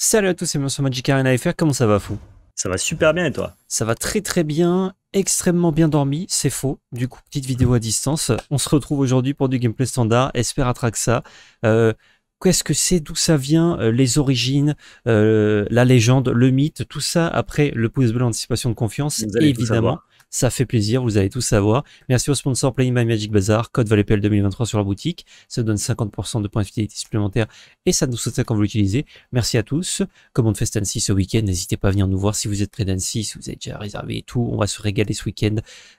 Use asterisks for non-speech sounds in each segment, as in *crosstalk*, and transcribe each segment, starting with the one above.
Salut à tous, c'est Monsieur Magic Arena FR, comment ça va fou Ça va super bien et toi Ça va très très bien, extrêmement bien dormi, c'est faux. Du coup, petite vidéo à distance. On se retrouve aujourd'hui pour du gameplay standard, espère ça. Euh, qu'est-ce que c'est, d'où ça vient, euh, les origines, euh, la légende, le mythe, tout ça après le pouce bleu anticipation de confiance, évidemment. Ça fait plaisir, vous allez tout savoir. Merci au sponsor Playing My Magic Bazaar, code valépl 2023 sur la boutique. Ça donne 50% de points de fidélité supplémentaires et ça nous soutient quand vous l'utilisez. Merci à tous. Comme on fait ce week-end, n'hésitez pas à venir nous voir si vous êtes près d'Annecy, si vous êtes déjà réservé et tout. On va se régaler ce week-end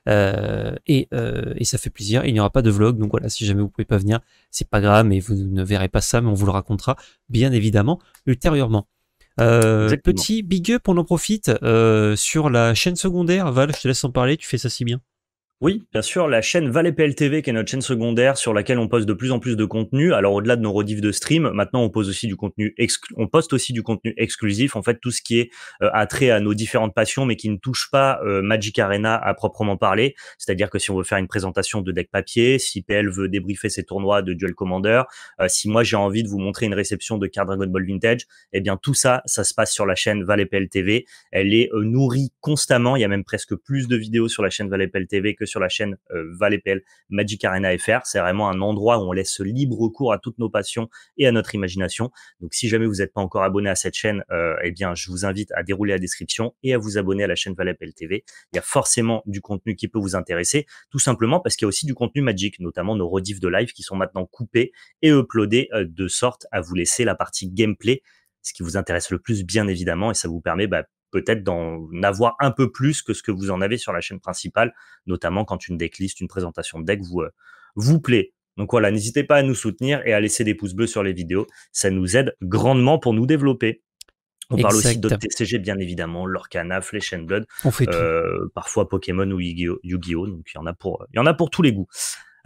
euh, et, euh, et, ça fait plaisir. Il n'y aura pas de vlog, donc voilà, si jamais vous pouvez pas venir, c'est pas grave, mais vous ne verrez pas ça, mais on vous le racontera bien évidemment ultérieurement. Euh, petit big up, on en profite. Euh, sur la chaîne secondaire, Val, je te laisse en parler, tu fais ça si bien. Oui, bien sûr, la chaîne Valet PLTV, qui est notre chaîne secondaire sur laquelle on poste de plus en plus de contenu. Alors au-delà de nos rediffs de stream, maintenant on pose aussi du contenu on poste aussi du contenu exclusif. En fait, tout ce qui est euh, attrait à nos différentes passions, mais qui ne touche pas euh, Magic Arena à proprement parler. C'est-à-dire que si on veut faire une présentation de deck papier, si PL veut débriefer ses tournois de Duel Commander, euh, si moi j'ai envie de vous montrer une réception de card Dragon Ball Vintage, eh bien tout ça, ça se passe sur la chaîne Valet Elle est nourrie constamment. Il y a même presque plus de vidéos sur la chaîne Valet PLTV que sur la chaîne euh, Magic Arena FR. C'est vraiment un endroit où on laisse libre cours à toutes nos passions et à notre imagination. Donc si jamais vous n'êtes pas encore abonné à cette chaîne, euh, eh bien je vous invite à dérouler la description et à vous abonner à la chaîne Valépel TV. Il y a forcément du contenu qui peut vous intéresser, tout simplement parce qu'il y a aussi du contenu Magic, notamment nos rediffs de live qui sont maintenant coupés et uploadés euh, de sorte à vous laisser la partie gameplay ce qui vous intéresse le plus, bien évidemment, et ça vous permet bah, peut-être d'en avoir un peu plus que ce que vous en avez sur la chaîne principale, notamment quand une decklist, une présentation de deck euh, vous, plaît. Donc voilà, n'hésitez pas à nous soutenir et à laisser des pouces bleus sur les vidéos. Ça nous aide grandement pour nous développer. On parle aussi d'autres TCG, bien évidemment, Lorcana, Flesh and Blood, euh, parfois Pokémon ou Yu-Gi-Oh! Donc il y, en a pour, il y en a pour tous les goûts.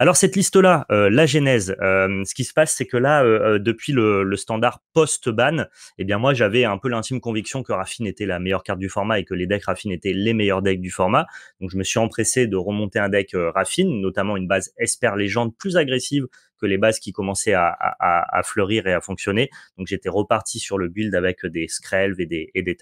Alors cette liste-là, euh, la genèse, euh, ce qui se passe, c'est que là, euh, depuis le, standard post-ban, eh bien moi j'avais un peu l'intime conviction que Raffine était la meilleure carte du format et que les decks Raffine étaient les meilleurs decks du format. Donc je me suis empressé de remonter un deck Raffine, notamment une base Esper Légende plus agressive les bases qui commençaient à, fleurir et à fonctionner. Donc j'étais reparti sur le build avec des Screlv et des, et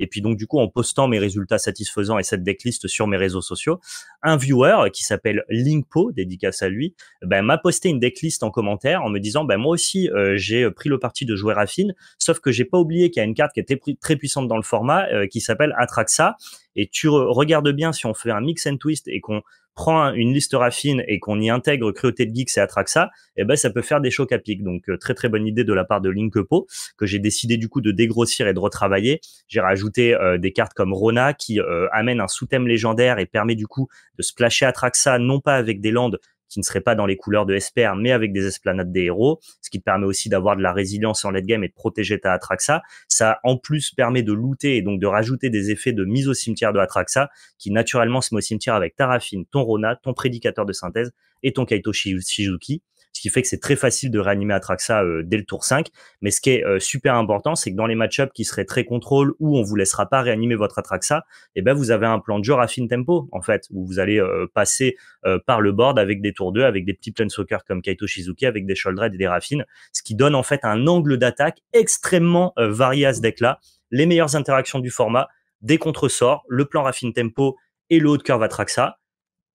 Et puis donc du coup en postant mes résultats satisfaisants et cette decklist sur mes réseaux sociaux, un viewer qui s'appelle Linkpo, dédicace à lui, ben, m'a posté une decklist en commentaire en me disant ben moi aussi euh, j'ai euh, pris le parti de jouer Raffine, sauf que j'ai pas oublié qu'il y a une carte qui était très puissante dans le format euh, qui s'appelle Atraxa. Et tu regardes bien si on fait un mix and twist et qu'on prend une liste raffine et qu'on y intègre Cruauté de Geeks et Atraxa, et eh ben, ça peut faire des chocs à pic. Donc, euh, très, très bonne idée de la part de Linkepo, que j'ai décidé du coup de dégrossir et de retravailler. J'ai rajouté euh, des cartes comme Rona, qui euh, amène un sous-thème légendaire et permet du coup de splasher Atraxa, non pas avec des landes, qui ne serait pas dans les couleurs de Esper, mais avec des esplanades des héros, ce qui te permet aussi d'avoir de la résilience en late game et de protéger ta Atraxa. Ça, en plus, permet de looter et donc de rajouter des effets de mise au cimetière de Atraxa, qui naturellement se met au cimetière avec ta Raffine, ton Rona, ton Prédicateur de synthèse et ton Kaito Shizuki ce qui fait que c'est très facile de réanimer Atraxa euh, dès le tour 5. Mais ce qui est euh, super important, c'est que dans les match-ups qui seraient très contrôle où on vous laissera pas réanimer votre Atraxa, eh ben, vous avez un plan de jeu Raffine tempo en fait, où vous allez euh, passer par le board avec des tours 2, avec des petits de soccer comme Kaito Shizuki, avec des Sholdred et des Raffines, ce qui donne en fait un angle d'attaque extrêmement varié à ce deck-là. Les meilleures interactions du format, des contresorts, le plan Raffine Tempo et le haut de curve Atraxa.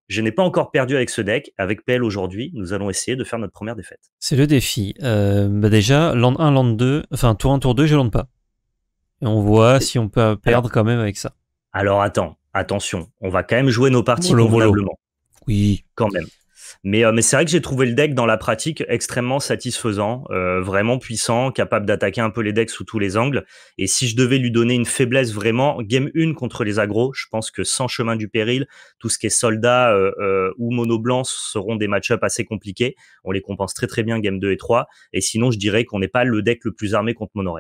Je n'ai pas encore perdu avec ce deck. Avec PL aujourd'hui, nous allons essayer de faire notre première défaite. C'est le défi. Euh, bah déjà, land 1, land 2, enfin tour 1, tour 2, je lande pas. Et on voit si on peut perdre quand même avec ça. Alors attends, attention, on va quand même jouer nos parties convenablement. Oui. Quand même. Euh, mais, c'est vrai que j'ai trouvé le deck dans la pratique extrêmement satisfaisant, euh, vraiment puissant, capable d'attaquer un peu les decks sous tous les angles. Et si je devais lui donner une faiblesse vraiment, game 1 contre les agros, je pense que sans chemin du péril, tout ce qui est soldat euh, ou mono blanc seront des match-ups assez compliqués. On les compense très très bien game 2 et 3. Et sinon, je dirais qu'on n'est pas le deck le plus armé contre mono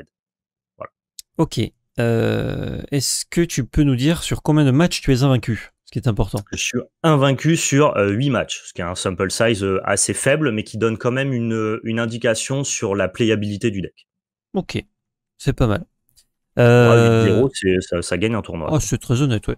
Ok. Est-ce que tu peux nous dire sur combien de matchs tu es invaincu ce qui est important. Je suis invaincu sur euh, huit 8 matchs, ce qui est un sample size euh, assez faible, mais qui donne quand même euh, une, indication sur la playabilité du deck. Ok, c'est pas mal. Euh... 8-0, ça, gagne un tournoi. Oh, c'est très honnête, ouais.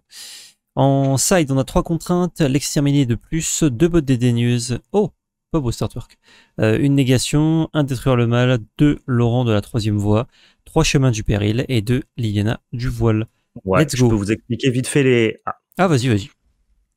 En side, on a trois contraintes, l'exterminer de plus, deux bottes dédaigneuses. Oh, pas beau work. une négation, un détruire le mal, deux Laurent de la troisième voie, trois chemins du péril et deux Liliana du voile. Ouais, Let's je peux vous expliquer vite fait les. Ah, ah, vas-y, vas-y.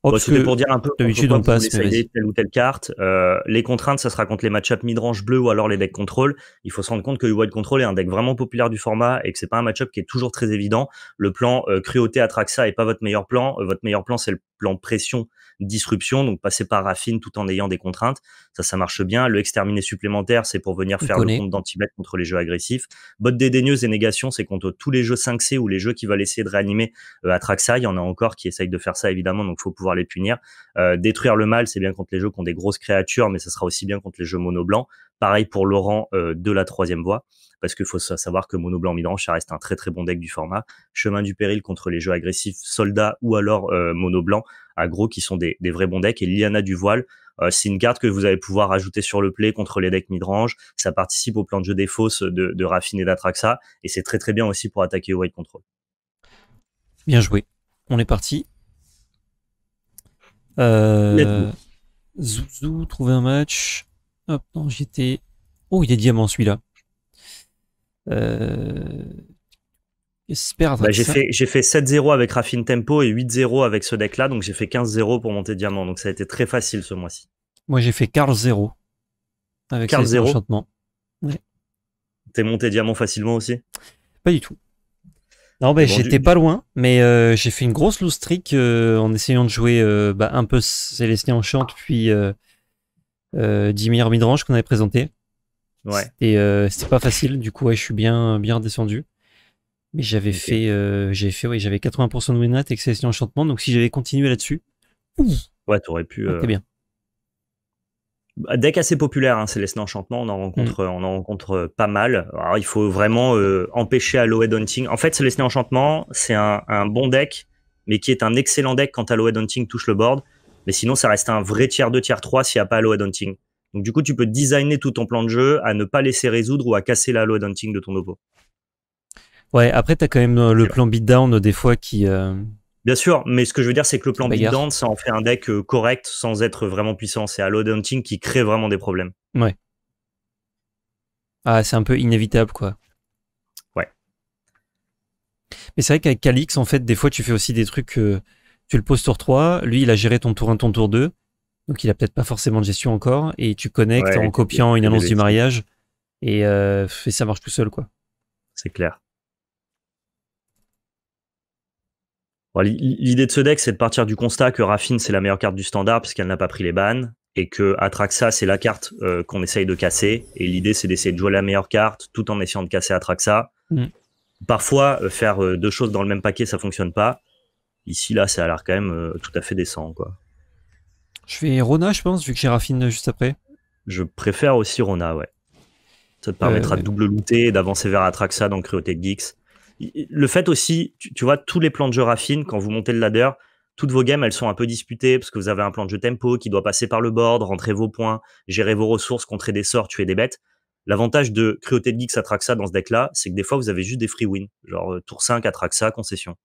Oh, pour dire un peu d'habitude on passe telle ou telle carte. Euh, les contraintes, ça sera contre les match-up midrange bleu ou alors les decks contrôle. Il faut se rendre compte que U-Wide Control est un deck vraiment populaire du format et que c'est pas un match-up qui est toujours très évident. Le plan cruauté euh, cruauté Atraxa est pas votre meilleur plan. Euh, votre meilleur plan, c'est le plan pression disruption, donc passer par Raffine tout en ayant des contraintes, ça, ça marche bien. Le exterminé supplémentaire, c'est pour venir faire le compte danti contre les jeux agressifs. Botte dédaigneuse et négation, c'est contre tous les jeux 5C ou les jeux qui veulent essayer de réanimer euh, Atraxa. Il y en a encore qui essayent de faire ça, évidemment, donc faut pouvoir les punir. Euh, détruire le mal, c'est bien contre les jeux qui ont des grosses créatures, mais ça sera aussi bien contre les jeux mono blancs. Pareil pour Laurent euh, de la troisième voie, parce qu'il faut savoir que Mono Blanc Midrange, ça reste un très très bon deck du format. Chemin du péril contre les jeux agressifs, Soldat ou alors euh, Mono Blanc, Agro, qui sont des, vrais bons decks. Et Liana du voile, euh, c'est une carte que vous allez pouvoir ajouter sur le play contre les decks midrange. Ça participe au plan de jeu des fausses de, de Raffine et d'Atraxa. Et c'est très très bien aussi pour attaquer au white control. Bien joué. On est parti. Zouzou, trouver un match. Hop, non, j'étais... Oh, il est diamant celui-là. Euh... Bah, j'ai fait, 7-0 avec Raffin Tempo et 8-0 avec ce deck-là, donc j'ai fait 15-0 pour monter diamant, donc ça a été très facile ce mois-ci. Moi j'ai fait Carl 0 avec 0 enchantements. T'es monté diamant facilement aussi Pas du tout. Non, bah, j'étais pas loin, mais euh, j'ai fait une grosse loose trick euh, en essayant de jouer euh, bah, un peu Célestin Enchant, puis 10 meilleurs midrange qu'on avait présenté. Ouais. Et euh, c'était pas facile, du coup, je suis bien, bien redescendu. Mais j'avais fait, euh, fait, oui, j'avais 80% de win rate et que enchantement. Donc si j'avais continué là-dessus, ouais, t'aurais pu. C'est euh, bien. Bah, deck assez populaire, hein, Enchantement, on en rencontre, mm. on en rencontre euh, pas mal. Alors, il faut vraiment euh, empêcher à Hunting. En fait, Célestine Enchantement, c'est un, bon deck, mais qui est un excellent deck quand à Loed Hunting touche le board. Mais sinon, ça reste un vrai tiers 2, tiers 3 s'il n'y a pas l'oad hunting. Donc du coup, tu peux designer tout ton plan de jeu à ne pas laisser résoudre ou à casser la load hunting de ton nouveau. Ouais, après, tu as quand même euh, le plan beatdown euh, des fois qui... Euh, Bien sûr, mais ce que je veux dire, c'est que le plan beatdown, ça en fait un deck correct sans être vraiment puissant. C'est à hunting qui crée vraiment des problèmes. Ouais. Ah, c'est un peu inévitable, quoi. Ouais. Mais c'est vrai qu'avec Calix, en fait, des fois, tu fais aussi des trucs tu le poses tour 3, lui il a géré ton tour 1, ton tour 2, donc il a peut-être pas forcément de gestion encore, et tu connectes en copiant une annonce du mariage, euh, et, ça marche tout seul quoi. C'est clair. L'idée de ce deck, c'est de partir du constat que Raffine, c'est la meilleure carte du standard parce qu'elle n'a pas pris les bannes, et que Atraxa, c'est la carte euh, qu'on essaye de casser. Et l'idée, c'est d'essayer de jouer la meilleure carte tout en essayant de casser Atraxa. Mm. Parfois, euh, faire deux choses dans le même paquet, ça fonctionne pas. Ici, là, ça a l'air quand même euh, tout à fait décent. Quoi. Je fais Rona, je pense, vu que j'ai raffine euh, juste après. Je préfère aussi Rona, ouais. Ça te permettra euh, de double looter et d'avancer vers Atraxa dans Cryotech Geeks. Le fait aussi, tu, vois, tous les plans de jeu raffine, quand vous montez le ladder, toutes vos games, elles sont un peu disputées parce que vous avez un plan de jeu tempo qui doit passer par le board, rentrer vos points, gérer vos ressources, contrer des sorts, tuer des bêtes. L'avantage de de Geeks Atraxa dans ce deck-là, c'est que des fois, vous avez juste des free wins, genre tour 5 Atraxa, concession.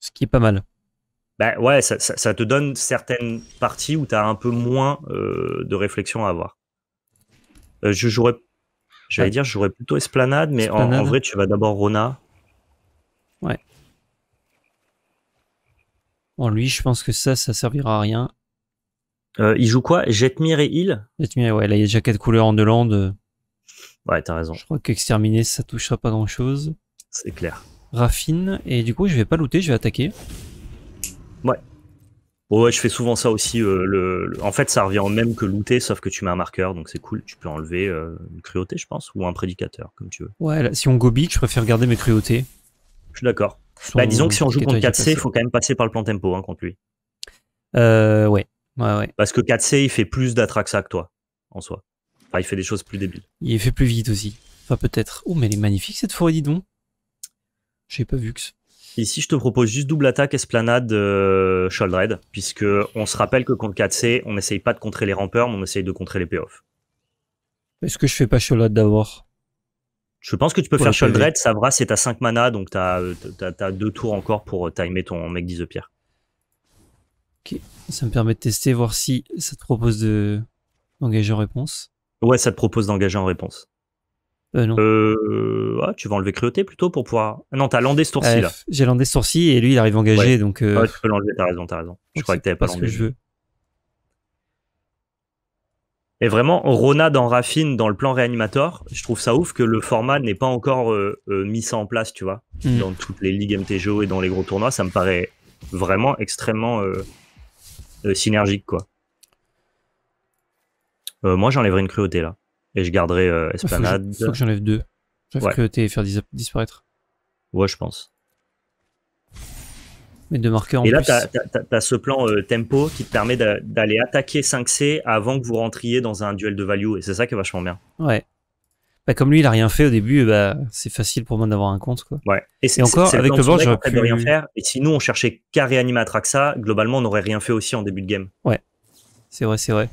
Ce qui est pas mal. Bah ouais, ça, te donne certaines parties où tu as un peu moins euh, de réflexion à avoir. Euh, je jouerais, j'allais dire, je plutôt Esplanade, mais En, vrai, tu vas d'abord Rona. Ouais. En lui, je pense que ça, ça servira à rien. Euh, il joue quoi Jetmir et Il. Jetmir, ouais, là, il y a déjà 4 couleurs en deux landes. Ouais, t'as raison. Je crois qu'exterminer, ça touchera pas grand chose. C'est clair raffine et du coup je vais pas looter, je vais attaquer. Ouais. ouais, je fais souvent ça aussi. Euh, le, en fait, ça revient au même que looter, sauf que tu mets un marqueur, donc c'est cool. Tu peux enlever euh, une cruauté, je pense, ou un prédicateur, comme tu veux. Ouais, si on big je préfère garder mes cruautés. Je suis d'accord. Bah, disons que si on joue contre 4C, il faut quand même passer par le plan tempo hein, contre lui. Euh, ouais. ouais, ouais. Parce que 4C, il fait plus d'attraxa que toi, en soi. Enfin, il fait des choses plus débiles. Il fait plus vite aussi. Enfin, peut-être. Oh, mais elle est magnifique cette forêt, dis donc. J'ai pas vu que Ici, je te propose juste double attaque esplanade shoulder euh, Shouldred, puisque on se rappelle que contre 4C, on n'essaye pas de contrer les rampeurs, mais on essaye de contrer les payoffs. Est-ce que je fais pas Shouldred d'abord Je pense que tu peux faire Sholdred. ça va c'est à 5 mana, donc t'as 2 euh, deux tours encore pour euh, timer ton mec 10 pierre. Ok, ça me permet de tester, voir si ça te propose d'engager en réponse. Ouais, ça te propose d'engager en réponse. Euh, non. Euh, tu vas enlever cruauté plutôt pour pouvoir. non, t'as landé ce euh, là. J'ai landé ce et lui il arrive engagé donc. Euh, ah ouais, tu peux l'enlever, t'as raison, t'as raison. Je crois que t'avais pas ce que je veux. Et vraiment, Rona dans Raffine, dans le plan réanimateur, je trouve ça ouf que le format n'est pas encore mis ça en place, tu vois. Hmm. Dans toutes les ligues MTGO et dans les gros tournois, ça me paraît vraiment extrêmement synergique, quoi. moi, j'enlèverais une cruauté là. Et je garderai Esplanade. Euh, il faut, que j'enlève deux. Sauf que t'es faire disparaître. Ouais, je pense. Mais de marqueurs en Et là, t'as as, ce plan euh, tempo qui te permet d'aller attaquer 5C avant que vous rentriez dans un duel de value. Et c'est ça qui est vachement bien. Ouais. Bah, comme lui, il a rien fait au début, bah, c'est facile pour moi d'avoir un compte. Quoi. Ouais. Et, encore, avec le board, j'aurais pu... rien faire. Et si nous, on cherchait qu'à réanimer Atraxa, globalement, on n'aurait rien fait aussi en début de game. Ouais. C'est vrai, c'est vrai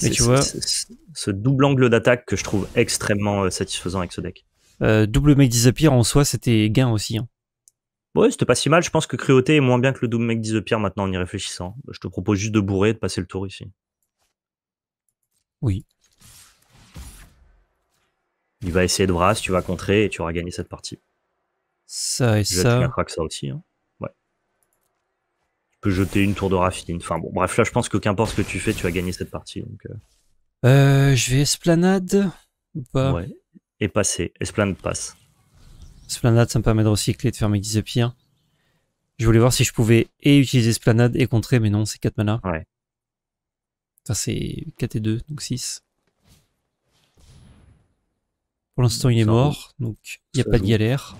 tu vois, ce double angle d'attaque que je trouve extrêmement euh, satisfaisant avec ce deck. Euh, double mec disappear en soi, c'était gain aussi. Hein. Ouais, c'était pas si mal. Je pense que Créauté est moins bien que le double mec disappear maintenant en y réfléchissant. Je te propose juste de bourrer et de passer le tour ici. Oui. Il va essayer de brasse, tu vas contrer et tu auras gagné cette partie. Ça et ça. ça aussi. Hein jeter une tour de raffine Enfin bon, bref, là je pense que qu'importe ce que tu fais, tu vas gagner cette partie. Donc, euh. euh... je vais esplanade ou pas Ouais. Et passer. Esplanade passe. Esplanade, ça me permet de recycler de faire mes disappear. Hein. Je voulais voir si je pouvais et utiliser esplanade et contrer, mais non, c'est 4 mana. Ouais. Ça c'est 4 et 2, donc 6. Pour l'instant, il est mort, donc il n'y a pas de galère.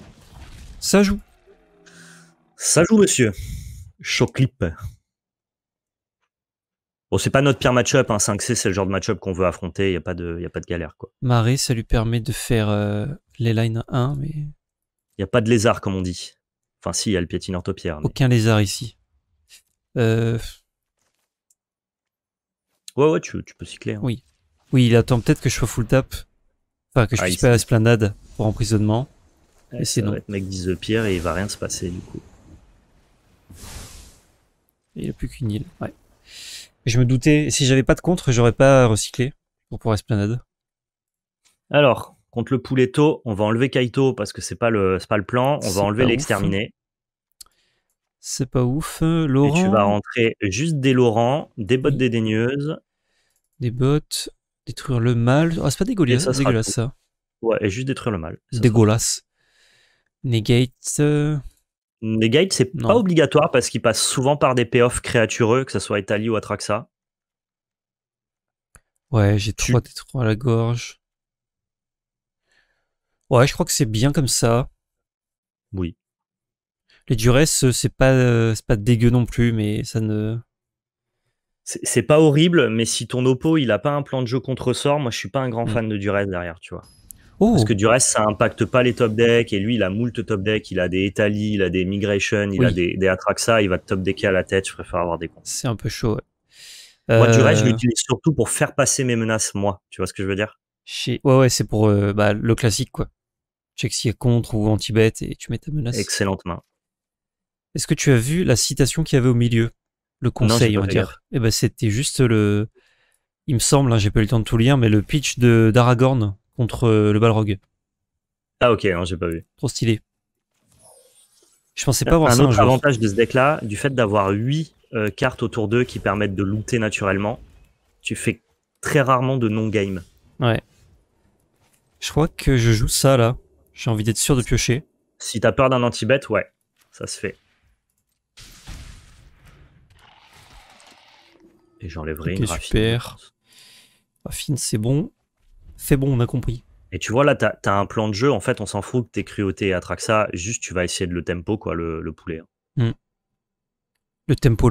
Ça joue. Ça joue, monsieur. Choclip. Bon, c'est pas notre pire match-up. Hein. 5C, c'est le genre de match-up qu'on veut affronter. Il n'y a, pas de, y a pas de galère. Quoi. Marée ça lui permet de faire euh, les lines 1. mais... Il n'y a pas de lézard, comme on dit. Enfin, si, il y a le piétine topière. Aucun lézard ici. Euh... Ouais, ouais, tu, peux cycler. Hein. Oui. Oui, il attend peut-être que je fasse full tap. Enfin, que je fasse ah, puisse pas pour emprisonnement. et c'est non. mec 10 de pierre et il va rien se passer du coup. Il a plus qu'une île, ouais. Je me doutais, si j'avais pas de contre, j'aurais pas recyclé pour pouvoir esplanade. Alors, contre le Pouletto, on va enlever Kaito parce que c'est pas le pas le plan. On va enlever l'exterminé. C'est pas ouf, Laurent. Et tu vas rentrer juste des Laurent, des bottes dédaigneuses. Des bottes, détruire le mal. Ah, c'est pas dégueulasse, ça. Dégueulasse, ça. Ouais, et juste détruire le mal. Dégueulasse. Negate. Euh, les guides, c'est pas obligatoire parce qu'ils passent souvent par des payoffs créatureux, que ce soit Itali ou Atraxa. Ouais, j'ai 3 à la gorge. Ouais, je crois que c'est bien comme ça. Oui. Les Duress, c'est pas, euh, pas dégueu non plus, mais ça ne. C'est pas horrible, mais si ton oppo il a pas un plan de jeu contre sort, moi je suis pas un grand hmm. fan de Duress derrière, tu vois. Parce que du reste, ça impacte pas les top decks. Et lui, il a moult top decks. Il a des Itali, il a des Migration, il a des, Atraxa. Il va top decker à la tête. Je préfère avoir des comptes. C'est un peu chaud. Moi, du reste, je euh. l'utilise surtout pour faire passer mes menaces, moi. Tu vois ce que je veux dire Chez... Ouais, ouais, c'est pour euh, bah, le classique, quoi. Check si est contre ou anti-bête et tu mets ta menace. Excellente main. Est-ce que tu as vu la citation qu'il y avait au milieu Le conseil, en on va dire. Eh ben, c'était juste le. Il me semble, hein, j'ai pas eu le temps de tout lire, mais le pitch de d'Aragorn contre euh, le Balrog. Ah ok, hein, j'ai pas vu. Trop stylé. Je pensais pas voir un ça. Un autre avantage de ce deck-là, du fait d'avoir 8 euh, cartes autour d'eux qui permettent de looter naturellement, tu fais très rarement de non-game. Ouais. Je crois que je joue ça là. J'ai envie d'être sûr de piocher. Si t'as peur d'un anti-bet, ouais, ça se fait. Et j'enlèverai une Super. Raffine, c'est bon c'est bon, on a compris. Et tu vois, là, t'as un plan de jeu. En fait, on s'en fout que t'es cruautés et ça. Juste, tu vas essayer de le tempo, quoi, le, poulet. Le hein. hmm. Le tempo.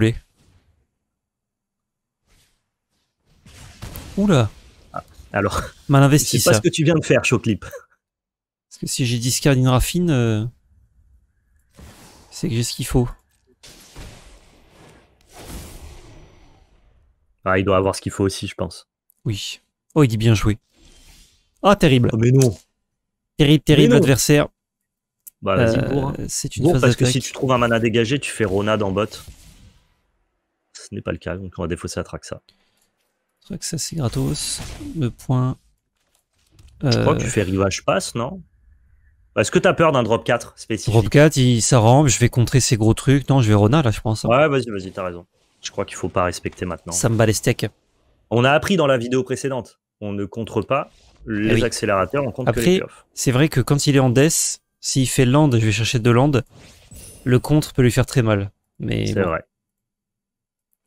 Oula ah, Alors, *laughs* mal investi. C'est pas ce que tu viens de faire, clip. Parce que si j'ai discard une raffine, euh, c'est que j'ai ce qu'il faut. Ah, il doit avoir ce qu'il faut aussi, je pense. Oui. Oh, il dit bien joué. Ah, terrible. Oh, mais non. Terrible, terrible adversaire. Bah, vas-y, euh, hein. C'est une parce que si tu trouves un mana dégagé, tu fais Ronad en bot. Ce n'est pas le cas, donc on va défausser la Traxa. Traxa, c'est gratos. Le point. Je crois que tu euh. fais Rivage passe, non est-ce que t'as peur d'un drop 4 spécifique Drop 4, il, ça rampe, je vais contrer ces gros trucs. Non, je vais Rona là, je pense. Hein. Ouais, vas-y, vas-y, t'as raison. Je crois qu'il faut pas respecter maintenant. Ça me bat les steaks. On a appris dans la vidéo précédente, on ne contre pas, les eh accélérateurs en compte Après, c'est vrai que quand il est en death, s'il fait land, je vais chercher deux lands, le contre peut lui faire très mal. Mais c'est vrai.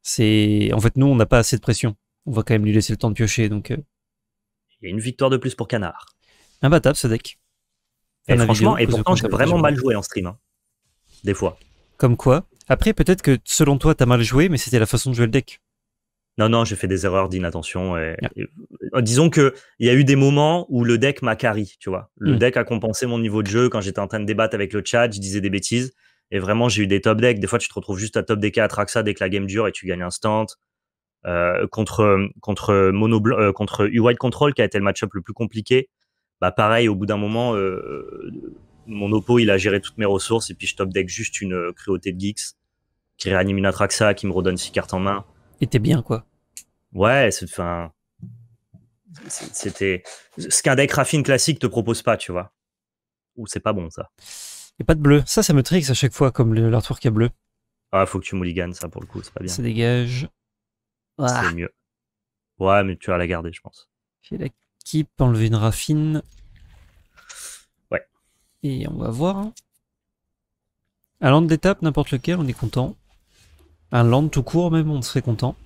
C'est en fait nous on n'a pas assez de pression. On va quand même lui laisser le temps de piocher donc. Euh. Il y a une victoire de plus pour Canard. Imbattable ce deck. Et franchement, et pourtant j'ai vraiment mal joué en stream. Hein. Des fois. Comme quoi Après peut-être que selon toi t'as mal joué mais c'était la façon de jouer le deck. Non, non, j'ai fait des erreurs d'inattention. Et, euh, disons qu'il y a eu des moments où le deck m'a carry, tu vois. Le hmm. deck a compensé mon niveau de jeu. Quand j'étais en train de débattre avec le chat, je disais des bêtises. Et vraiment, j'ai eu des top decks. Des fois, tu te retrouves juste à top deck à Traxa dès que la game dure et tu gagnes un stand. Euh, contre contre euh, contre U-Wide Control, qui a été le match-up le plus compliqué. Bah, pareil, au bout d'un moment, mon oppo, il a géré toutes mes ressources. Et puis, je top deck juste une cruauté de Geeks qui réanime une Atraxa, qui me redonne six cartes en main était bien, quoi. Ouais, c'est. Enfin, c'était ce qu'un deck raffine classique te propose pas, tu vois. Ou c'est pas bon ça. Et pas de bleu. Ça, ça me trique à chaque fois, comme l'artwork qui est bleu. Ah, faut que tu mulliganes ça pour le coup, c'est pas bien. Ça dégage. Ah. C'est mieux. Ouais, mais tu vas la garder, je pense. J'ai la enlever une raffine. Ouais. Et on va voir. allant hein. À d'étape, n'importe lequel, on est content. Un land tout court même, on serait content.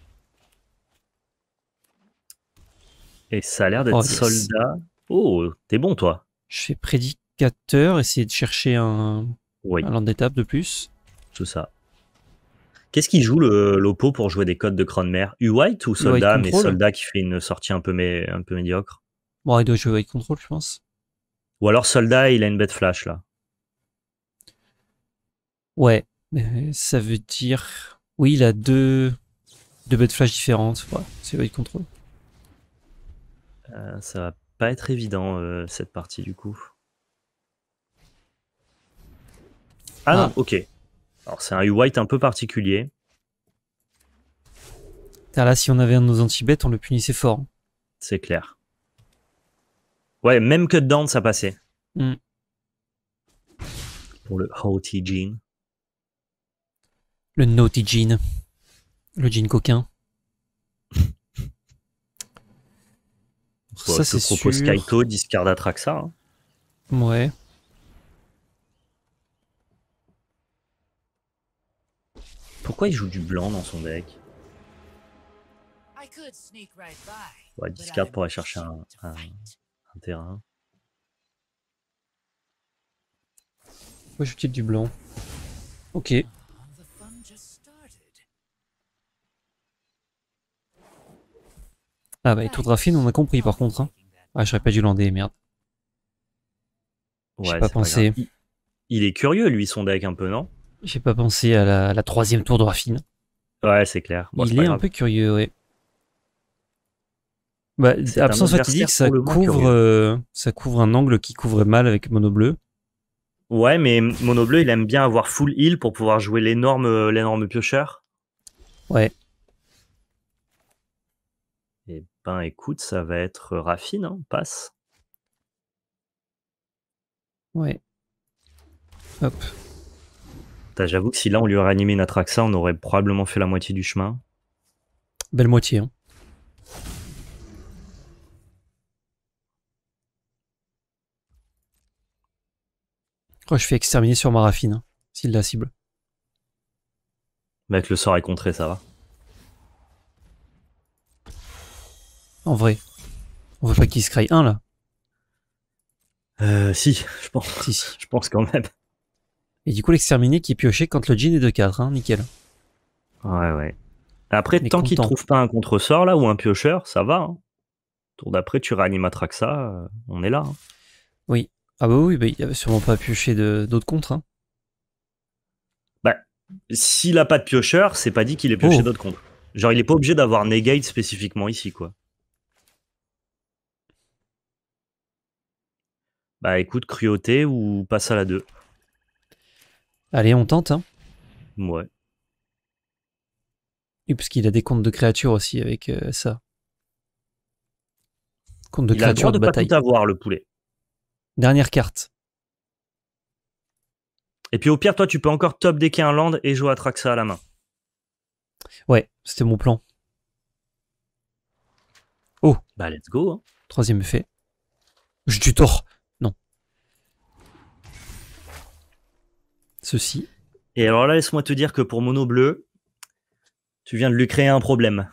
Et ça a l'air d'être oh, soldat. Oh, t'es bon toi. Je fais prédicateur, essayer de chercher un, land d'étape de plus. Tout ça. Qu'est-ce qu'il joue l'Oppo pour jouer des codes de Cronmer U-White ou Soldat Mais Soldat qui fait une sortie un peu, un peu médiocre. Bon, il doit jouer White Control, je pense. Ou alors Soldat, il a une bête flash là. Ouais, ça veut dire. Oui, il a deux, deux bêtes flash différentes. c'est vrai, contrôle. Euh, ça va pas être évident euh, cette partie du coup. Ah, non, ah. ok. Alors c'est un U-White un peu particulier. là, si on avait un de nos anti on le punissait fort. Hein. C'est clair. Ouais, même que down, ça passait. Hmm. Pour le Haughty Jean. Le naughty jean. Le jean coquin. Ça, c'est propose sûr. discard Discard, ça hein. Ouais. Pourquoi il joue du blanc dans son deck ouais, Discard pourrait chercher un, un, terrain. Moi, joue du blanc. Ok. Ah bah, de raffine, on a compris par contre. Hein. Ah, j'aurais pas dû lander, merde. Ouais, J'ai pas pensé. il est curieux, lui, son deck un peu, non J'ai pas pensé à la, troisième tour de Raffine. Ouais, c'est clair. il est, un peu curieux, ouais. Bah, absence fatidique, ça couvre, euh, ça couvre un angle qui couvrait mal avec Mono Bleu. Ouais, mais Mono Bleu, il aime bien avoir full heal pour pouvoir jouer l'énorme, euh, l'énorme piocheur. Ouais, ben écoute, ça va être euh, Raffine, hein, passe. Ouais. Hop. J'avoue que si là on lui aurait animé notre accent, on aurait probablement fait la moitié du chemin. Belle moitié. Hein. Oh, je fais exterminer sur ma raffine, hein, s'il la cible. Avec le sort est contré, ça va. En vrai. On veut pas qu'il se crée un là. Euh, si, je pense. Si, Je pense quand même. Et du coup, l'exterminé qui est pioché quand le jean est de 4, hein, nickel. Ouais, ouais. Après, tant qu'il trouve pas un contre-sort, là ou un piocheur, ça va. Hein. Tour d'après, tu réanimes ça, euh, on est là. Hein. Oui. Ah bah oui, bah, il avait sûrement pas pioché d'autres contres. Hein. Bah, s'il a pas de piocheur, c'est pas dit qu'il ait pioché oh. d'autres contres. Genre, il est pas obligé d'avoir negate spécifiquement ici, quoi. Bah écoute, cruauté ou passe à la 2. Allez, on tente. Hein. Ouais. Et parce qu'il a des comptes de créatures aussi avec euh, ça. Compte de créatures de, bataille. Pas tout avoir le poulet. Dernière carte. Et puis au pire, toi, tu peux encore top decker un land et jouer à Traxa à la main. Ouais, c'était mon plan. Oh Bah let's go. Hein. Troisième effet. Je du Ceci. Et alors là, laisse-moi te dire que pour Mono Bleu, tu viens de lui créer un problème.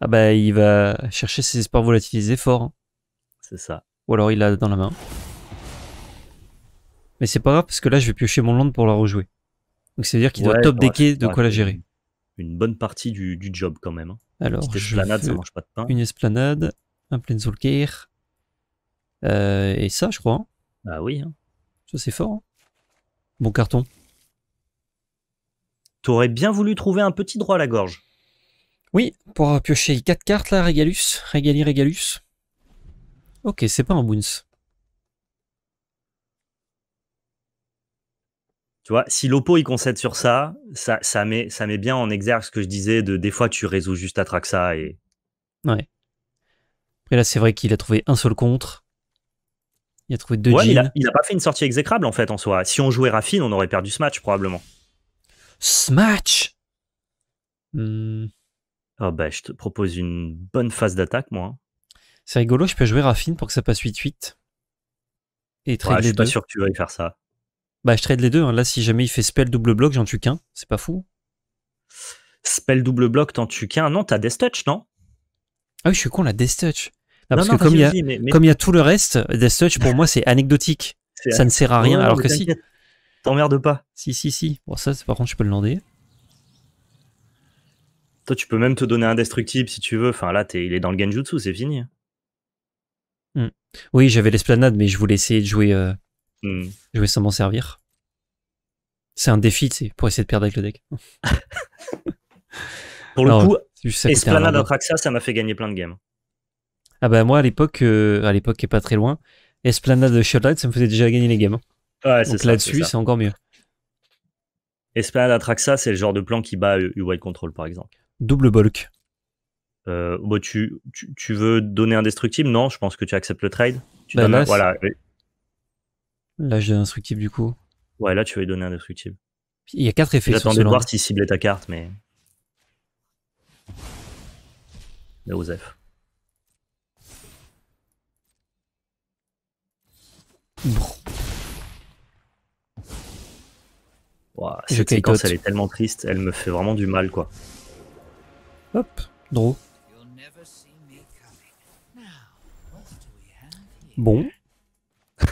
Ah bah il va chercher ses espoirs volatilisés fort. C'est ça. Ou alors il l'a dans la main. Mais c'est pas grave parce que là je vais piocher mon land pour la rejouer. Donc ça veut dire qu'il doit top decker de quoi la gérer. Une bonne partie du, job quand même. Hein. Alors, une esplanade, ça mange pas de pain. Une esplanade, un plein Euh, et ça, je crois. Ah oui. Hein. Ça, c'est fort. Bon carton t'aurais bien voulu trouver un petit droit à la gorge. Oui, pour piocher quatre cartes là, Régalus, Régali, Régalus. Ok, c'est pas un boons. Tu vois, si Lopo, il concède sur ça, ça, ça, met, ça met bien en exergue ce que je disais de des fois tu résous juste à Traxa et. Ouais. Après là, c'est vrai qu'il a trouvé un seul contre. Il a trouvé deux ouais, il, a, pas fait une sortie exécrable en fait en soi. Si on jouait Raffine, on aurait perdu ce match probablement. Smash oh bah, Je te propose une bonne phase d'attaque, moi. Hein. C'est rigolo, je peux jouer Raffine pour que ça passe 8-8. Et trade ouais, je suis pas sûr que tu vas faire ça. Bah, je trade les deux. Hein. Là, si jamais il fait spell double bloc, j'en tue qu'un. C'est pas fou. Spell double bloc, t'en tues qu'un. Non, t'as Death Touch, non Ah oui, je suis con, la Death Touch. Non, comme il y, a, y a tout le reste, Death Touch, pour moi, c'est anecdotique. *laughs* Ça ne sert à rien. alors que si, T'emmerdes pas. Si, si, si. Bon, ça, par contre, je peux le lander. Toi, tu peux même te donner indestructible si tu veux. Enfin, là, il est dans le Genjutsu, c'est fini. Hmm. Oui, j'avais l'esplanade, mais je voulais essayer de jouer, euh, hmm. jouer sans m'en servir. C'est un défi, c'est pour essayer de perdre avec le deck. *laughs* pour le coup, esplanade Atraxa, ça m'a fait gagner plein de games. Ah bah moi, à l'époque, euh, à l'époque qui est pas très loin, esplanade de Shotlight, ça me faisait déjà gagner les games. Donc là-dessus, c'est encore mieux. Esplanade Atraxa, c'est le genre de plan qui bat UI Control, par exemple. Double bulk. Euh, bah, tu, tu, tu, veux donner indestructible Non, je pense que tu acceptes le trade. Tu bah, là, voilà. Là, j'ai destructible du coup. Ouais, là, tu vas lui donner destructible Il y a quatre effets. J'attendais de voir s'il ciblait ta carte, mais. Le Osef. Bon. cette séquence, elle est tellement triste, elle me fait vraiment du mal, quoi. Hop, Dro. Bon. *laughs*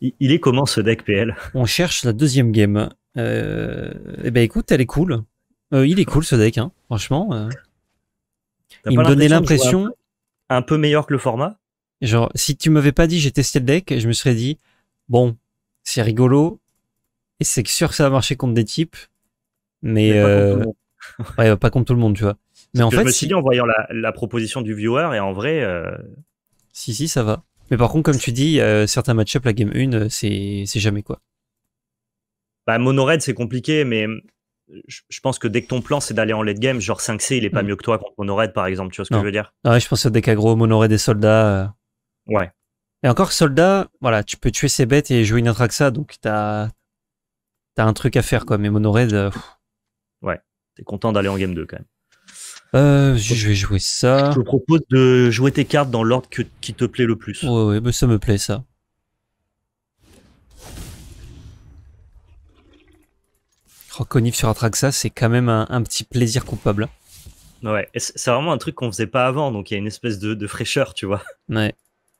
il, est comment ce deck PL On cherche la deuxième game. Euh, eh ben écoute, elle est cool. Euh, il est cool ce deck, hein. franchement. Euh. Il me donnait l'impression. Un, un peu meilleur que le format Genre, si tu m'avais pas dit j'ai testé le deck, je me serais dit, bon, c'est rigolo, et c'est sûr que ça va marcher contre des types, mais, pas, euh, *laughs* pas contre tout le monde, tu vois. Mais en fait, je me suis dit en voyant la, proposition du viewer, et en vrai. Euh, si, si, ça va. Mais par contre, comme tu dis, euh, certains match la game 1, c'est jamais quoi. Bah, mono c'est compliqué, mais hum, je, pense que dès que ton plan, c'est d'aller en late game, genre 5C, il est pas mm. mieux que toi contre mono par exemple. Tu vois ce que je veux dire ah Ouais, je pense que dès qu'agro, mono red et soldat. Ouais. Et encore, soldat, voilà, tu peux tuer ses bêtes et jouer une Atraxa, donc t'as t'as un truc à faire, quoi. Mais Monored. Euh... Ouais, t'es content d'aller en game 2 quand même. Euh, je vais jouer ça. Je te propose de jouer tes cartes dans l'ordre qui te plaît le plus. Ouais, ouais, mais bah, ça me plaît ça. Roconif oh, sur Atraxa, c'est quand même un, petit plaisir coupable. Ouais, c'est vraiment un truc qu'on faisait pas avant, donc il y a une espèce de, fraîcheur, tu vois. Ouais,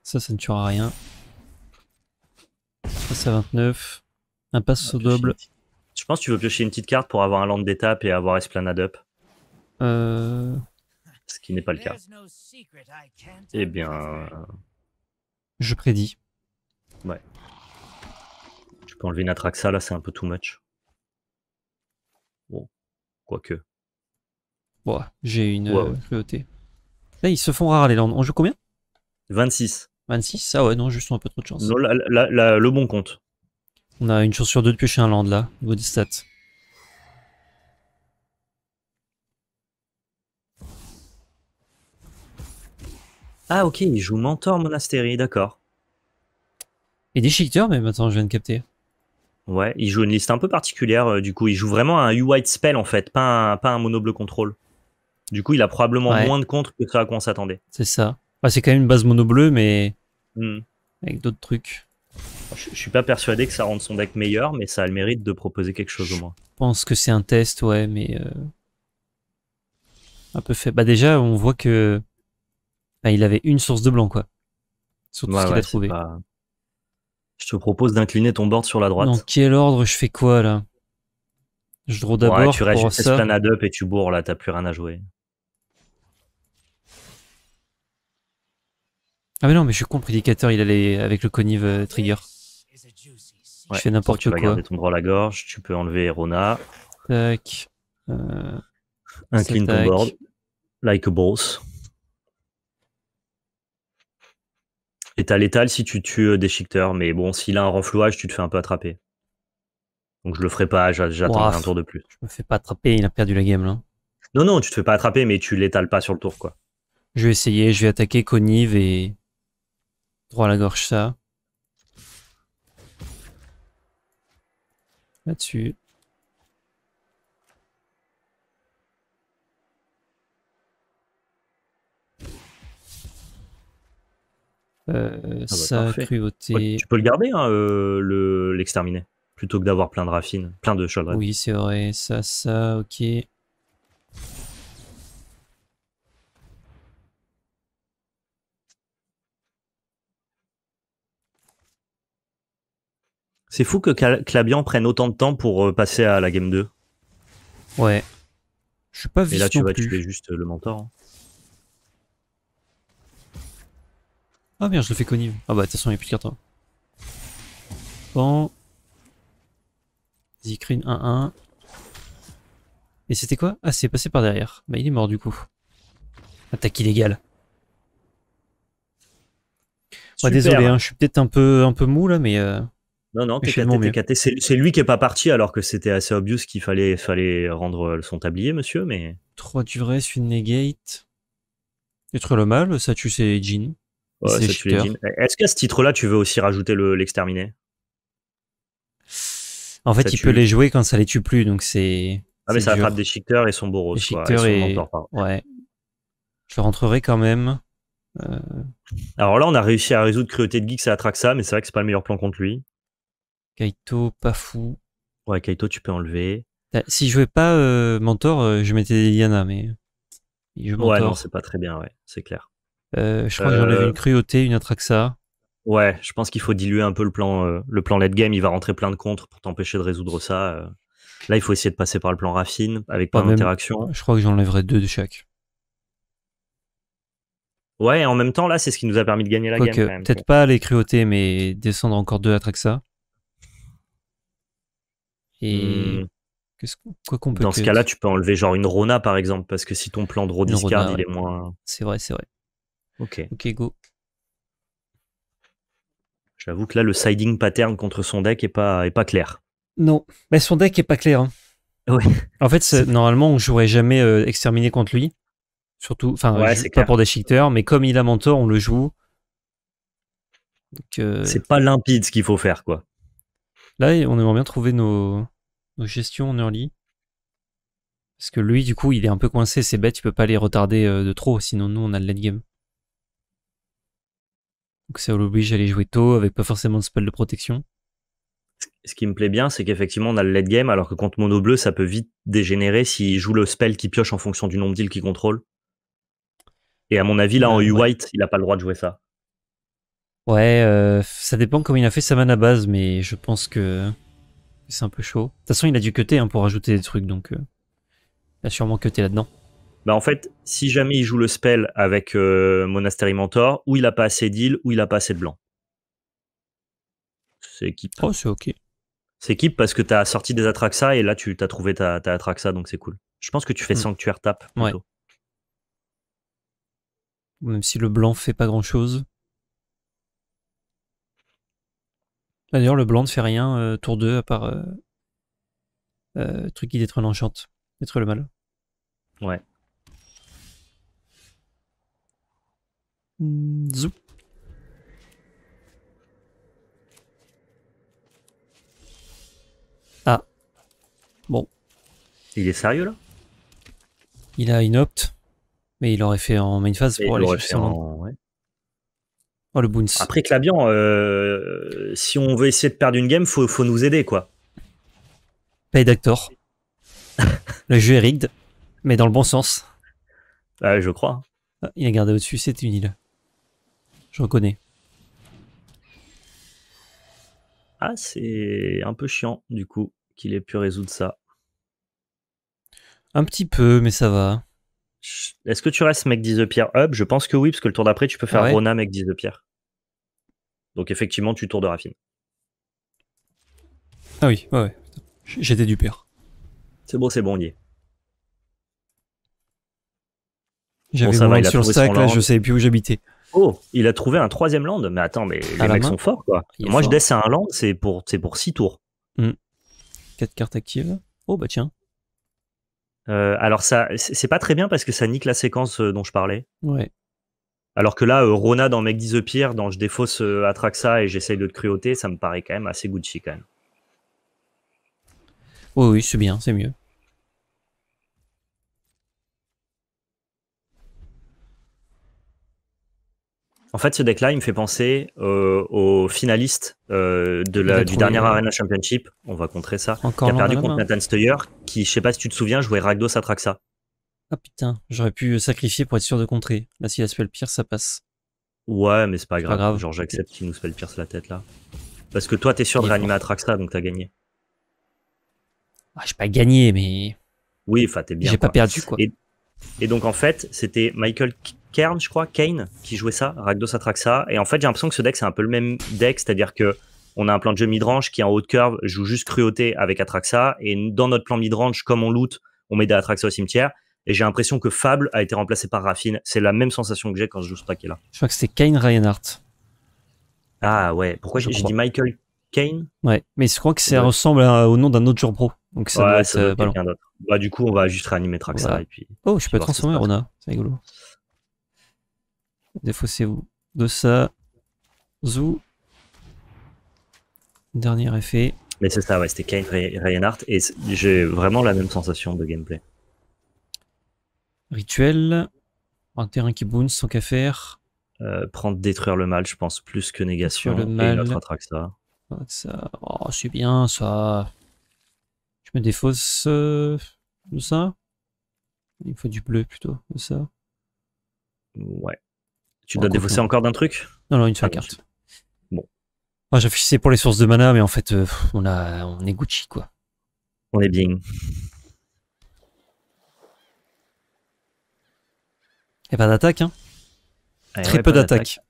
ça, ça ne tuera rien. Ça, c'est 29 passe au double. Je pense que tu veux piocher une petite carte pour avoir un land d'étape et avoir Esplanade up. Euh, Ce qui n'est pas le cas. Eh bien. Je prédis. Ouais. Tu peux enlever une Atraxa là, c'est un peu too much. Bon. Quoique. Bon, j'ai une euh, cruauté. Là, ils se font rares les landes. On joue combien 26. 26 Ah ouais, non, juste un peu trop de chance. Non, le bon compte. On a une chance sur deux de piocher un land là, niveau des stats. Ah ok, il joue Mentor Monastérie, d'accord. Et des mais maintenant je viens de capter. Ouais, il joue une liste un peu particulière, euh, du coup. Il joue vraiment un U-White Spell, en fait, pas un, mono-bleu contrôle. Du coup, il a probablement moins de contre que ce à quoi on s'attendait. C'est ça. c'est quand même une base mono-bleu, mais hmm. avec d'autres trucs. Je, suis pas persuadé que ça rende son deck meilleur, mais ça a le mérite de proposer quelque chose au moins. Je pense que c'est un test, ouais, mais euh, un peu fait. Bah déjà, on voit que bah, il avait une source de blanc, quoi. Surtout ce qu'il a trouvé. Je te propose d'incliner ton board sur la droite. Dans quel ordre je fais quoi là Je draw d'abord. Ouais, tu restes un up et tu bourres là, t'as plus rien à jouer. Ah mais non, mais je suis con, prédicateur, il allait avec le conive euh, trigger je fais n'importe quoi. Tu peux garder ton droit à la gorge, tu peux enlever Rona. Euh, Incline ton board. Like a boss. Et t'as l'étal si tu tues euh, des mais bon, s'il a un renflouage, tu te fais un peu attraper. Donc je le ferai pas, j'attends un tour de plus. Je me fais pas attraper, il a perdu la game là. Non, non, tu te fais pas attraper, mais tu l'étales pas sur le tour quoi. Je vais essayer, je vais attaquer Connive et. Droit à la gorge ça. là-dessus. Euh, ah bah, ça tu peux le garder, hein, euh, l'exterminer, plutôt que d'avoir plein de raffines, plein de choses Oui, c'est vrai, ça, ça, ok. C'est fou que Clabian prenne autant de temps pour euh, passer à la game 2. Ouais. Je suis pas vif. Et là, tu vas tuer juste euh, le mentor. Hein. Ah merde, je le fais connive. Ah bah, de toute façon, il n'y a plus de carton. Hein. Bon. Zikrine 1-1. Et c'était quoi Ah, c'est passé par derrière. Bah, il est mort du coup. Attaque illégale. Ouais, bah, désolé, hein, je suis peut-être un peu, un peu mou là, mais. Euh, non, non, C'est lui qui est pas parti alors que c'était assez obvious qu'il fallait, fallait rendre son tablier, monsieur, mais. 3 duress, une negate. Être le mal, ça tue ses jeans. Eh, est-ce qu'à ce titre-là, tu veux aussi rajouter l'exterminé En fait, il peut les jouer quand ça les tue plus, donc c'est. Ah, mais ça attrape des shikters et son boros. et ouais. Je rentrerai quand même. Euh. Alors là, on a réussi à résoudre Cruauté de geek, ça attraque ça mais c'est vrai que c'est pas le meilleur plan contre lui. Kaito, pas fou. Ouais, Kaito, tu peux enlever. Si je jouais pas euh, Mentor, euh, je mettais Yana, mais. ouais, non, c'est pas très bien, ouais, c'est clair. Euh, je crois que j'enlève une cruauté, une Atraxa. Ouais, je pense qu'il faut diluer un peu le plan, le plan late game. Il va rentrer plein de contres pour t'empêcher de résoudre ça. Là, il faut essayer de passer par le plan raffine avec pas ah, d'interaction. Je crois que j'enlèverai deux de chaque. Ouais, et en même temps, là, c'est ce qui nous a permis de gagner la game. Peut-être pas les cruautés, mais descendre encore deux Atraxa et hmm. quoi qu'on peut. Dans ce cas-là, tu peux enlever genre une Rona par exemple, parce que si ton plan de Rodiscard, il est moins. C'est vrai, c'est vrai. Ok. Ok, go. J'avoue que là, le siding pattern contre son deck est pas, est pas clair. Non, mais son deck est pas clair. Hein. Ouais. *laughs* En fait, normalement, on jouerait jamais euh, exterminé contre lui. Surtout, enfin, pas pour des shifters, mais comme il a mentor, on le joue. Euh, c'est pas limpide ce qu'il faut faire, quoi. Là, on aimerait bien trouver nos, donc gestion en early. Parce que lui, du coup, il est un peu coincé, c'est bête. tu peux pas les retarder euh, de trop, sinon nous, on a le late game. Donc ça l'oblige à les jouer tôt, avec pas forcément de spell de protection. Ce qui me plaît bien, c'est qu'effectivement, on a le late game, alors que contre mono bleu, ça peut vite dégénérer s'il joue le spell qui pioche en fonction du nombre d'îles qu'il contrôle. Et à mon avis, là, en U-White, euh, il n'a pas le droit de jouer ça. Ouais, euh, ça dépend comment il a fait sa mana base, mais je pense que c'est un peu chaud. De toute façon, il a dû cutter hein, pour ajouter des trucs, donc euh, il a sûrement cuté là-dedans. Bah en fait, si jamais il joue le spell avec euh, Monastery Mentor, ou il a pas assez d'eal ou il a pas assez de blanc. C'est équipe. Oh, c'est ok. C'est équipe parce que tu as sorti des Atraxa et là tu as trouvé ta, Atraxa, donc c'est cool. Je pense que tu fais hmm. Sanctuaire Tap plutôt. Même si le blanc fait pas grand chose. D'ailleurs, le blanc ne fait rien, euh, tour 2, à part euh, euh, truc qui détruit l'enchante, détruit le mal. Ouais. Hmm, zou. Ah. Bon. Il est sérieux là Il a une opte, mais il aurait fait en main phase pour aller chercher Oh, le Boons. Après, Clabian, euh, si on veut essayer de perdre une game, faut, faut nous aider, quoi. Pay d'actor. *laughs* le jeu est rigged, mais dans le bon sens. Ah, je crois. Ah, il a gardé au-dessus, c'est une île. Je reconnais. Ah, c'est un peu chiant, du coup, qu'il ait pu résoudre ça. Un petit peu, mais ça va. Est-ce que tu restes mec 10 de pierre up Je pense que oui, parce que le tour d'après, tu peux faire ah Rona mec 10 de pierre. Donc effectivement, tu tours de Raffine. Ah oui, ouais, J'étais du père. C'est bon, c'est bon, on y est. J'avais bon, sur le stack, là, je savais plus où j'habitais. Oh, il a trouvé un troisième land. Mais attends, mais les ah, mecs sont forts, quoi. Moi, je dessine un land, c'est pour 6 pour tours. 4 hmm. cartes actives. Oh, bah tiens. Euh, alors, ça, c'est pas très bien parce que ça nique la séquence euh, dont je parlais. Ouais. Alors que là, euh, Rona dans Make the Pierre, dans je défausse euh, Atraxa et j'essaye de te cruauter, ça me paraît quand même assez Gucci quand même. Oui, oui, c'est bien, c'est mieux. En fait, ce deck-là, il me fait penser euh, aux finalistes euh, de la, du dernier Arena Championship. On va contrer ça. Encore qui a perdu contre Nathan Steyer, qui, je sais pas si tu te souviens, jouait Ragdos Atraxa. Ah putain, j'aurais pu sacrifier pour être sûr de contrer. Là, s'il a spell pierce, ça passe. Ouais, mais c'est pas, grave. Genre, j'accepte qu'il nous spell pierce la tête là. Parce que toi, t'es sûr de réanimer Atraxa, donc t'as gagné. Ah, j'ai pas gagné, mais. Oui, enfin, t'es bien. J'ai pas perdu, quoi. Et, donc, en fait, c'était Michael Kern, je crois, Kane, qui jouait ça, Ragdos Atraxa. Et en fait, j'ai l'impression que ce deck, c'est un peu le même deck, c'est-à-dire que on a un plan de jeu midrange qui, en haut de curve, joue juste cruauté avec Atraxa. Et dans notre plan midrange, comme on loot, on met des Atraxa au cimetière. Et j'ai l'impression que Fable a été remplacé par Raffine. C'est la même sensation que j'ai quand je joue ce paquet-là. Je crois que c'est Kane Reinhardt. Ah ouais, pourquoi j'ai dit Michael Kane Ouais, mais je crois que ça ressemble au nom d'un autre joueur pro. Donc ça ouais, doit euh, d'autre. Bah, du coup, on va juste réanimer Traxa. Et puis, oh, je peux transformer Rona, c'est rigolo. Défaussez-vous de ça. Zou. Dernier effet. Mais c'est ça, ouais, c'était Kane Reinhardt. Et j'ai vraiment la même sensation de gameplay. Rituel. Un terrain qui boune sans qu'à faire. Euh, prendre détruire le mal, je pense, plus que négation. Le mal. Et notre Ça, oh, c'est bien ça. Je me défausse euh, de ça. Il faut du bleu plutôt, de ça. Ouais. Tu oh, dois défausser encore d'un truc Non, non, une seule ah, carte. Bon. Ah, j'affichais pour les sources de mana, mais en fait, euh, on, a, on est Gucci, quoi. On est bien. Et pas d'attaque, hein eh Très peu d'attaque.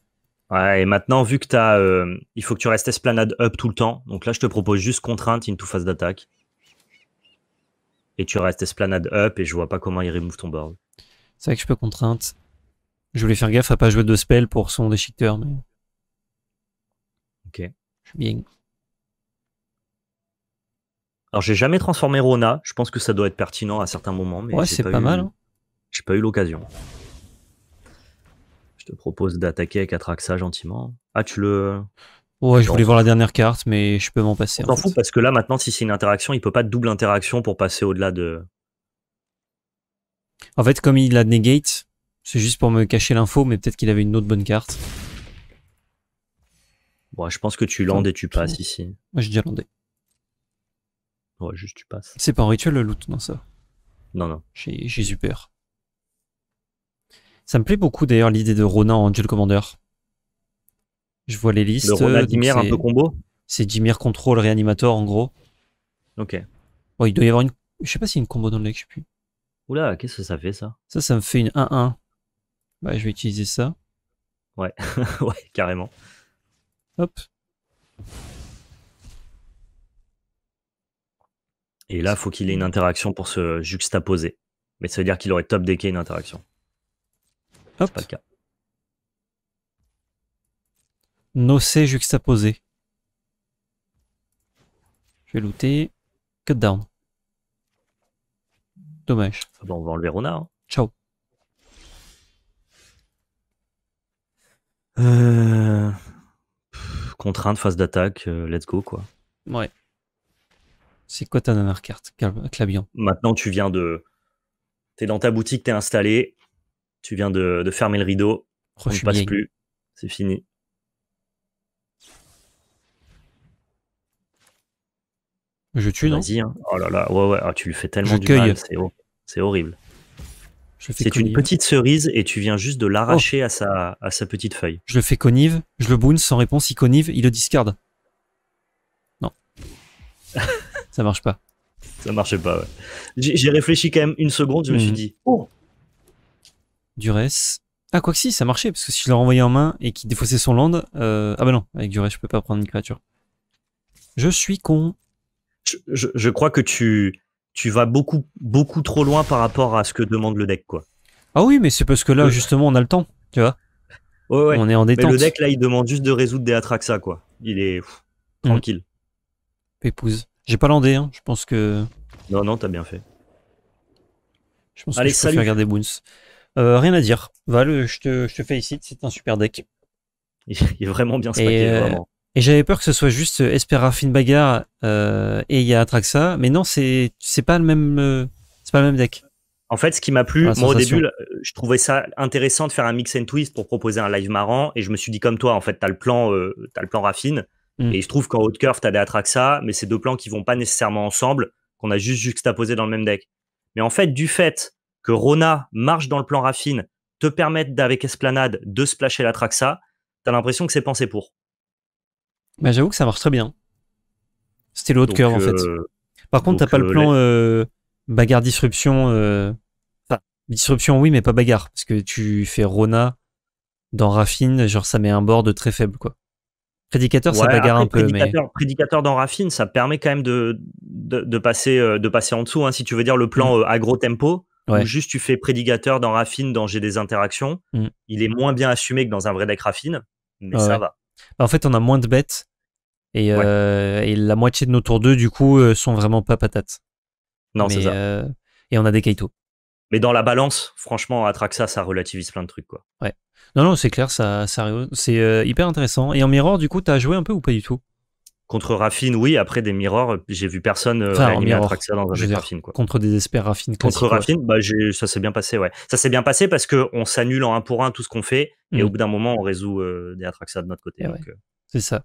Ouais, et maintenant, vu que t'as euh, il faut que tu restes esplanade up tout le temps, donc là, je te propose juste contrainte into phase d'attaque. Et tu restes esplanade up, et je vois pas comment il remove ton board. C'est vrai que je peux contrainte. Je voulais faire gaffe à pas jouer de spell pour son déchiqueteur, mais. Ok. bien. Alors, j'ai jamais transformé Rona. Je pense que ça doit être pertinent à certains moments. Mais ouais, c'est pas, mal. Hein. J'ai pas eu l'occasion. Je te propose d'attaquer avec Atraxa gentiment. Ah, tu le. Ouais, je voulais voir la dernière carte, mais je peux m'en passer. T'en fous parce que là, maintenant, si c'est une interaction, il peut pas de double interaction pour passer au-delà de. En fait, comme il la negate, c'est juste pour me cacher l'info, mais peut-être qu'il avait une autre bonne carte. Bon, je pense que tu landes et tu passes ici. Moi, je dis landé. Ouais, juste tu passes. C'est pas un rituel le loot, non, ça Non, non. J'ai super. Ça me plaît beaucoup d'ailleurs l'idée de Ronan en duel commander. Je vois les listes. Le Dimir un peu combo C'est Dimir Control Reanimator en gros. Ok. Bon, il doit y avoir une. Je sais pas si une combo dans le deck, je sais plus. Oula, qu'est-ce que ça fait ça Ça, ça me fait une 1-1. Bah, je vais utiliser ça. Ouais, *laughs* ouais, carrément. Hop. Et là, il faut qu'il ait une interaction pour se juxtaposer. Mais ça veut dire qu'il aurait top decké une interaction. Hop. pas le cas. juxtaposé. Je vais looter. Cut down. Dommage. Ah bon, bah, on va enlever Rona. Hein. Ciao. Euh, contrainte, phase d'attaque, euh, let's go quoi. Ouais. C'est quoi ta dernière carte, Clabion Maintenant, tu viens de. T'es dans ta boutique, t'es installé, tu viens de, fermer le rideau. on ne passe plus. C'est fini. Je tue, non Vas-y. Hein. Oh là là, ouais, ouais, ah, tu lui fais tellement du mal. C'est, horrible. C'est une petite cerise et tu viens juste de l'arracher oh. à, sa, petite feuille. Je le fais connive, je le boone sans réponse, il connive. il le discarde. Non. *laughs* ça marche pas. Ça marche pas, ouais. J'ai réfléchi quand même une seconde, je me suis hmm. dit, oh, Durès. Ah, quoi que si, ça marchait, parce que si je l'ai renvoyé en main et qu'il défaussait son land. Euh, ah, bah non, avec reste je peux pas prendre une créature. Je suis con. Je, crois que tu, tu vas beaucoup, beaucoup trop loin par rapport à ce que demande le deck, quoi. Ah oui, mais c'est parce que là, justement, on a le temps, tu vois. On est en détente. le deck, là, il demande juste de résoudre des Atraxa, quoi. Il est mhm. tranquille. épouse J'ai pas landé, hein. je pense que. Non, non, t'as bien fait. Je pense que je salut. préfère Boons. Euh, rien à dire. Val, je te, je te félicite, c'est un super deck. Il est vraiment bien spacké, euh, Et j'avais peur que ce soit juste euh, Espera Finbagar euh, et il y a Atraxa, mais non, c'est c'est pas le même c'est pas le même deck. En fait, ce qui m'a plu, ah, moi au début, je trouvais ça intéressant de faire un mix and twist pour proposer un live marrant, et je me suis dit comme toi, en fait, t'as le plan, as le plan raffine, mm. et je trouve qu'en haut de curve, t'as des Atraxa, mais c'est deux plans qui vont pas nécessairement ensemble, qu'on a juste juxtaposé dans le même deck. Mais en fait, du fait que Rona marche dans le plan Raffine, te permette d'avec Esplanade de splasher la Traxa, t'as l'impression que c'est pensé pour. Bah, j'avoue que ça marche très bien. C'était le haut de cœur en fait. Euh, Par contre, t'as pas euh, le plan euh, bagarre disruption. disruption, oui, mais pas bagarre. Parce que tu fais Rona dans Raffine, genre ça met un board très faible Prédicateur, ça bagarre un peu. Prédicateur, mais... prédicateur dans Raffine, ça permet quand même de, passer, de passer en dessous. Hein, si tu veux dire le plan mm. agro tempo, ou juste tu fais prédicateur dans Raffine, dans J'ai des interactions. Mm. Il est moins bien assumé que dans un vrai deck Raffine, mais ça va. Bah, en fait, on a moins de bêtes et, euh, la moitié de nos tours 2, du coup, euh, sont vraiment pas patates. Non, c'est ça. Euh, et on a des Kaito. Mais dans la balance, franchement, Atraxa, ça relativise plein de trucs. quoi. Ouais. Non, non, c'est clair, ça, c'est hyper intéressant. Et en Mirror, du coup, t'as joué un peu ou pas du tout Contre Raffine, oui. Après, des mirrors, j'ai vu personne euh, enfin, Atraxa dans un jeu Raffine. Contre des espères Raffine Contre Raffine, bah, ça s'est bien passé, ouais. Ça s'est bien passé parce qu'on s'annule en un pour un tout ce qu'on fait. Et au mmh. bout d'un moment, on résout euh, des Atraxa de notre côté. Eh euh. C'est ça.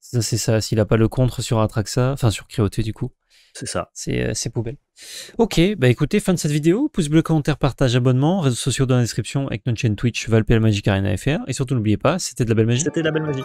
ça c'est ça. S'il n'a pas le contre sur Atraxa, enfin sur Créauté, du coup. C'est ça. C'est euh, poubelle. Ok, bah écoutez, fin de cette vidéo. Pouce bleu, commentaire, partage, abonnement, réseaux sociaux dans la description avec notre chaîne Twitch, la Magic Arena FR. Et surtout, n'oubliez pas, c'était de la belle magie. C'était de la belle magie.